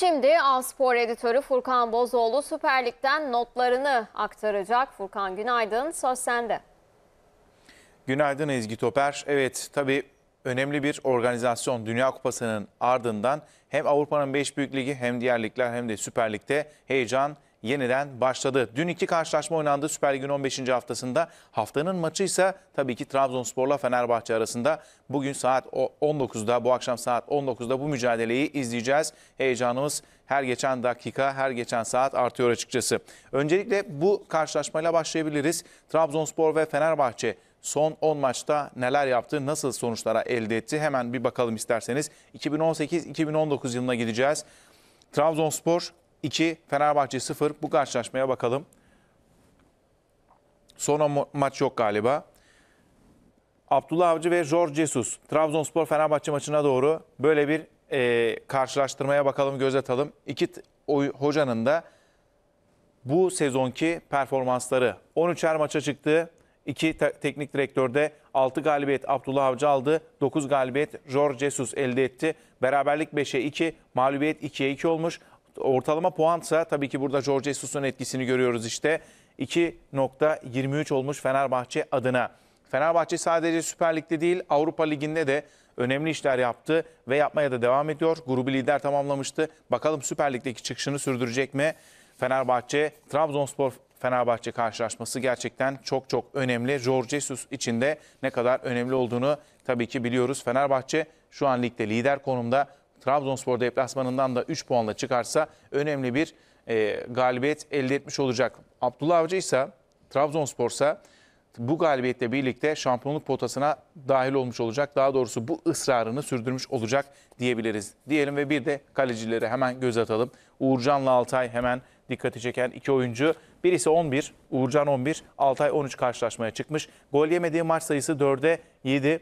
Şimdi Aspor editörü Furkan Bozoğlu Süper Lig'den notlarını aktaracak. Furkan günaydın, söz sende. Günaydın Ezgi Toper. Evet tabii önemli bir organizasyon Dünya Kupası'nın ardından hem Avrupa'nın 5 büyük ligi hem diğer ligler hem de Süper Lig'de heyecan yeniden başladı. Dün iki karşılaşma oynandı Süper Lig'in 15. haftasında. Haftanın maçı ise tabii ki Trabzonspor'la Fenerbahçe arasında. Bugün saat 19'da, bu akşam saat 19'da bu mücadeleyi izleyeceğiz. Heyecanımız her geçen dakika, her geçen saat artıyor açıkçası. Öncelikle bu karşılaşmayla başlayabiliriz. Trabzonspor ve Fenerbahçe son 10 maçta neler yaptı, nasıl sonuçlara elde etti? Hemen bir bakalım isterseniz. 2018-2019 yılına gideceğiz. Trabzonspor 2 Fenerbahçe 0. Bu karşılaşmaya bakalım. Son maç yok galiba. Abdullah Avcı ve Jorge Jesus. Trabzonspor Fenerbahçe maçına doğru böyle bir e, karşılaştırmaya bakalım, göz atalım. İki hocanın da bu sezonki performansları. 13'er maça çıktı. İki te teknik direktörde 6 galibiyet Abdullah Avcı aldı. 9 galibiyet Jorge Jesus elde etti. Beraberlik 5'e 2, mağlubiyet 2'ye 2 olmuş. Ortalama puansa tabii ki burada Jorge Jesus'un etkisini görüyoruz işte. 2.23 olmuş Fenerbahçe adına. Fenerbahçe sadece Süper Lig'de değil Avrupa Ligi'nde de önemli işler yaptı ve yapmaya da devam ediyor. Grubu lider tamamlamıştı. Bakalım Süper Lig'deki çıkışını sürdürecek mi? Fenerbahçe, Trabzonspor Fenerbahçe karşılaşması gerçekten çok çok önemli. Jorge Jesus için de ne kadar önemli olduğunu tabii ki biliyoruz. Fenerbahçe şu an ligde lider konumda. Trabzonspor deplasmanından da 3 puanla çıkarsa önemli bir e, galibiyet elde etmiş olacak. Abdullah Avcı ise Trabzonsporsa bu galibiyetle birlikte şampiyonluk potasına dahil olmuş olacak. Daha doğrusu bu ısrarını sürdürmüş olacak diyebiliriz. Diyelim ve bir de kalecileri hemen göz atalım. Uğurcan'la Altay hemen dikkati çeken iki oyuncu. Birisi 11, Uğurcan 11, Altay 13 karşılaşmaya çıkmış. Gol yemediği maç sayısı 4'e 7.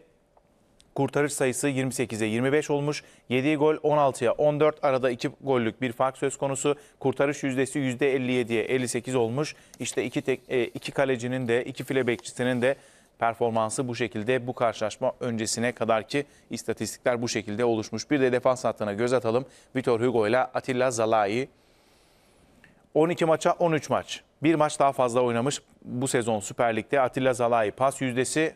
Kurtarış sayısı 28'e 25 olmuş. Yediği gol 16'ya 14. Arada 2 gollük bir fark söz konusu. Kurtarış yüzdesi %57'ye 58 olmuş. İşte iki, tek, e, iki kalecinin de iki file bekçisinin de performansı bu şekilde bu karşılaşma öncesine kadar ki istatistikler bu şekilde oluşmuş. Bir de defans hattına göz atalım. Vitor Hugo ile Atilla Zalai 12 maça 13 maç. Bir maç daha fazla oynamış bu sezon Süper Lig'de. Atilla Zalai pas yüzdesi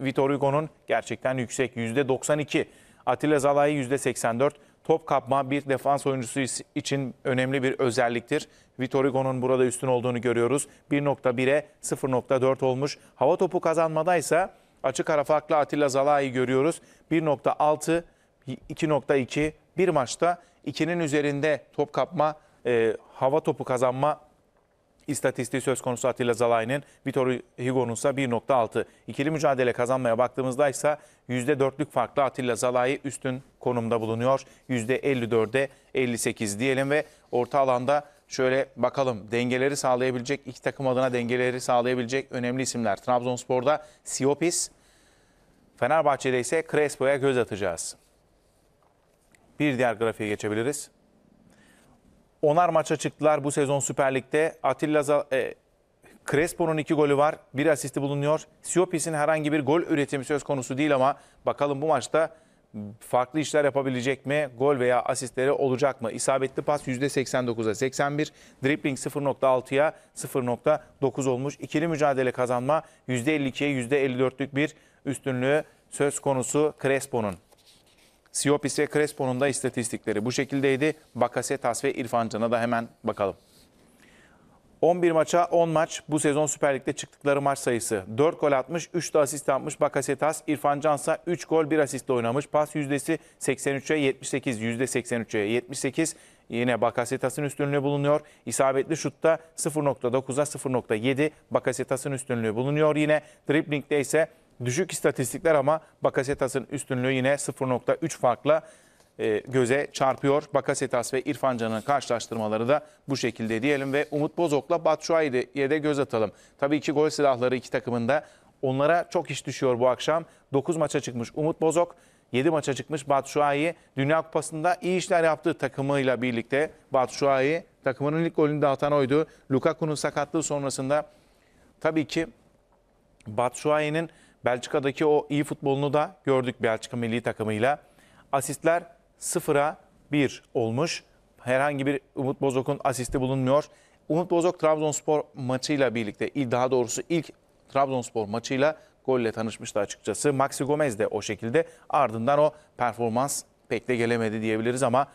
Vitor Hugo'nun gerçekten yüksek %92. Atilla Zalai %84. Top kapma bir defans oyuncusu için önemli bir özelliktir. Vitor Hugo'nun burada üstün olduğunu görüyoruz. 1.1'e 0.4 olmuş. Hava topu kazanmadaysa açık ara farklı Atilla Zalai'yi görüyoruz. 1.6, 2.2 bir maçta 2'nin üzerinde top kapma, e, hava topu kazanma İstatistiği söz konusu Atilla Zalay'ın, Vitor Hugo'nun ise 1.6. İkili mücadele kazanmaya baktığımızda ise %4'lük farklı Atilla Zalay üstün konumda bulunuyor. %54'e 58 diyelim ve orta alanda şöyle bakalım dengeleri sağlayabilecek, iki takım adına dengeleri sağlayabilecek önemli isimler. Trabzonspor'da Siopis, Fenerbahçe'de ise Crespo'ya göz atacağız. Bir diğer grafiğe geçebiliriz. Onar maça çıktılar bu sezon Süper Lig'de. Atilla Zal e, Crespo'nun iki golü var. Bir asisti bulunuyor. Siopis'in herhangi bir gol üretimi söz konusu değil ama bakalım bu maçta farklı işler yapabilecek mi? Gol veya asistleri olacak mı? İsabetli pas %89'a 81, dribbling 0.6'ya 0.9 olmuş. İkili mücadele kazanma %52'ye %54'lük bir üstünlüğü söz konusu Crespo'nun. Siopis ve Crespo'nun da istatistikleri bu şekildeydi. Bakasetas ve İrfan Can'a da hemen bakalım. 11 maça 10 maç bu sezon Süper Lig'de çıktıkları maç sayısı. 4 gol atmış, 3 de asist yapmış Bakasetas. İrfan Cansa 3 gol 1 asistle oynamış. Pas yüzdesi 83'e 78, yüzde %83'e 78. Yine Bakasetas'ın üstünlüğü bulunuyor. İsabetli şutta 0.9'a 0.7 Bakasetas'ın üstünlüğü bulunuyor. Yine driblingde ise Düşük istatistikler ama Bakasetas'ın üstünlüğü yine 0.3 farkla e, göze çarpıyor. Bakasetas ve İrfan Can'ın karşılaştırmaları da bu şekilde diyelim ve Umut Bozok'la Batshuayi'ye de göz atalım. Tabii ki gol silahları iki takımında onlara çok iş düşüyor bu akşam. 9 maça çıkmış Umut Bozok, 7 maça çıkmış Batshuayi. Dünya Kupası'nda iyi işler yaptığı takımıyla birlikte Batshuayi takımının ilk golünü de atan oydu. Lukaku'nun sakatlığı sonrasında tabii ki Batshuayi'nin Belçika'daki o iyi futbolunu da gördük Belçika milli takımıyla. Asistler sıfıra bir olmuş. Herhangi bir Umut Bozok'un asisti bulunmuyor. Umut Bozok Trabzonspor maçıyla birlikte, daha doğrusu ilk Trabzonspor maçıyla golle tanışmıştı açıkçası. Maxi Gomez de o şekilde. Ardından o performans pek de gelemedi diyebiliriz ama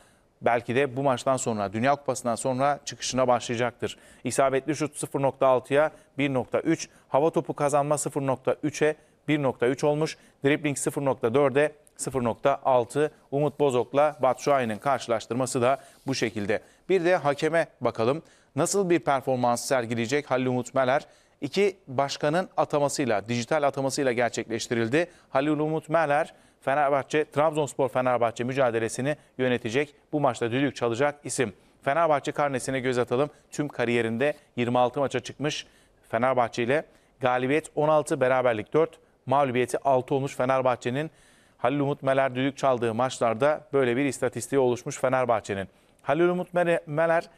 belki de bu maçtan sonra, Dünya Kupası'ndan sonra çıkışına başlayacaktır. İsabetli şut 0.6'ya 1.3, hava topu kazanma 0.3'e 1.3 olmuş. Dribbling 0.4'e 0.6. Umut Bozok'la Batshuayi'nin karşılaştırması da bu şekilde. Bir de hakeme bakalım. Nasıl bir performans sergileyecek Halil Umut Meler? İki başkanın atamasıyla, dijital atamasıyla gerçekleştirildi. Halil Umut Meler Fenerbahçe, Trabzonspor Fenerbahçe mücadelesini yönetecek. Bu maçta düdük çalacak isim. Fenerbahçe karnesine göz atalım. Tüm kariyerinde 26 maça çıkmış Fenerbahçe ile galibiyet 16, beraberlik 4, mağlubiyeti 6 olmuş Fenerbahçe'nin. Halil Umut Meler düdük çaldığı maçlarda böyle bir istatistiği oluşmuş Fenerbahçe'nin. Halil Umut Meler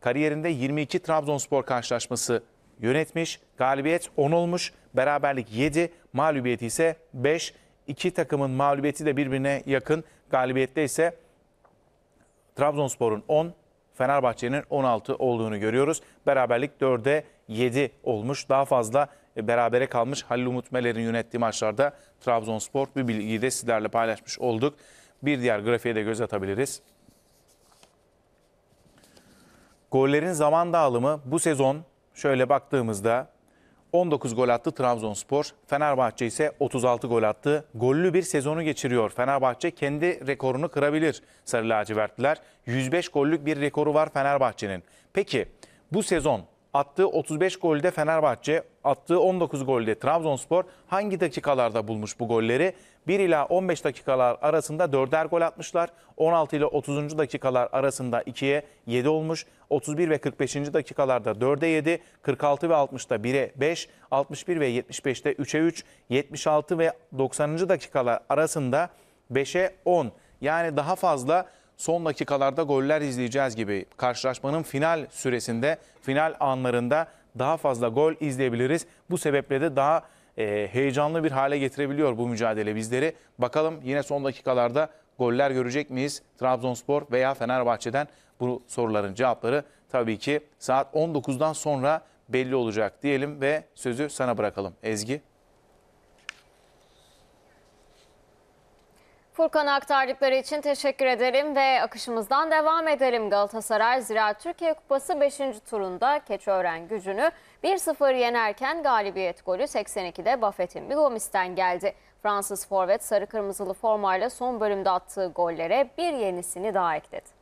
kariyerinde 22 Trabzonspor karşılaşması yönetmiş. Galibiyet 10 olmuş, beraberlik 7, mağlubiyeti ise 5. İki takımın mağlubiyeti de birbirine yakın. Galibiyette ise Trabzonspor'un 10, Fenerbahçe'nin 16 olduğunu görüyoruz. Beraberlik 4'e 7 olmuş. Daha fazla e, berabere kalmış Halil Umut Meler'in yönettiği maçlarda Trabzonspor bir bilgiyi de sizlerle paylaşmış olduk. Bir diğer grafiğe de göz atabiliriz. Gollerin zaman dağılımı bu sezon şöyle baktığımızda 19 gol attı Trabzonspor. Fenerbahçe ise 36 gol attı. Gollü bir sezonu geçiriyor. Fenerbahçe kendi rekorunu kırabilir Sarı Lacivertliler. 105 gollük bir rekoru var Fenerbahçe'nin. Peki bu sezon Attığı 35 golde Fenerbahçe, attığı 19 golde Trabzonspor hangi dakikalarda bulmuş bu golleri? 1 ila 15 dakikalar arasında 4'er gol atmışlar. 16 ile 30. dakikalar arasında 2'ye 7 olmuş. 31 ve 45. dakikalarda 4'e 7, 46 ve 60'da 1'e 5, 61 ve 75'te 3'e 3, 76 ve 90. dakikalar arasında 5'e 10. Yani daha fazla son dakikalarda goller izleyeceğiz gibi karşılaşmanın final süresinde, final anlarında daha fazla gol izleyebiliriz. Bu sebeple de daha e, heyecanlı bir hale getirebiliyor bu mücadele bizleri. Bakalım yine son dakikalarda goller görecek miyiz? Trabzonspor veya Fenerbahçe'den bu soruların cevapları tabii ki saat 19'dan sonra belli olacak diyelim ve sözü sana bırakalım Ezgi. Furkan aktardıkları için teşekkür ederim ve akışımızdan devam edelim. Galatasaray Ziraat Türkiye Kupası 5. turunda Keçiören gücünü 1-0 yenerken galibiyet golü 82'de Buffett'in bir geldi. Fransız forvet sarı kırmızılı formayla son bölümde attığı gollere bir yenisini daha ekledi.